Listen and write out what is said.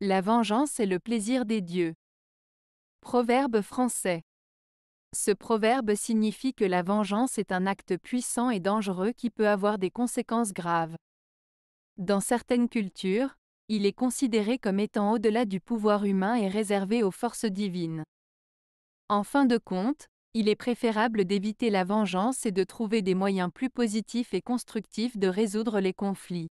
La vengeance est le plaisir des dieux. Proverbe français. Ce proverbe signifie que la vengeance est un acte puissant et dangereux qui peut avoir des conséquences graves. Dans certaines cultures, il est considéré comme étant au-delà du pouvoir humain et réservé aux forces divines. En fin de compte, il est préférable d'éviter la vengeance et de trouver des moyens plus positifs et constructifs de résoudre les conflits.